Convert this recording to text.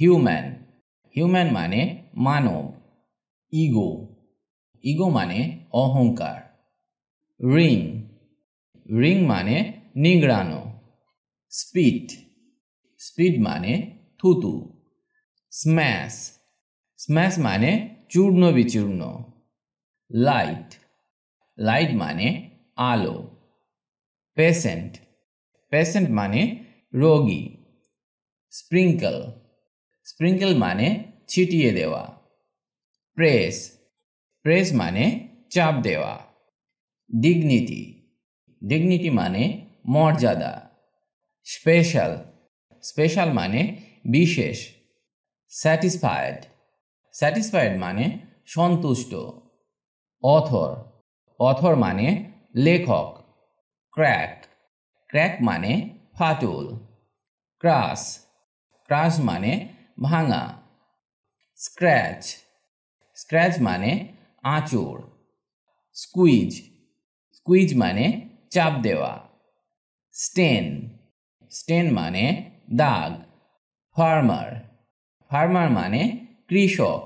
human human माने मानव ego ego माने अहंकार रिंग रिंग माने निगड़ानो स्पीड स्पीड माने थूतु स्मैश स्मैश माने चूर्ण विचूर्ण लाइट लाइट माने आलो पेशेंट पेशेंट माने रोगी स्प्रिंकल স্প্রিঙ্কেল মানে ছিটিয়ে দেওয়া প্রেস প্রেস মানে চাপ দেওয়া ডিগনিটি ডিগনিটি মানে মর্যাদা স্পেশাল স্পেশাল মানে বিশেষ স্যাটিসফাইড স্যাটিসফাইড মানে সন্তুষ্ট অথর অথর মানে লেখক ক্র্যাক ক্র্যাক মানে ফাটুল ক্রাস ক্রাস মানে ভাঙা স্ক্র্যাচ স্ক্র্যাচ মানে আঁচড় স্কুইজ স্কুইজ মানে চাপ দেওয়া স্টেন স্টেন মানে দাগ ফার্মার ফার্মার মানে কৃষক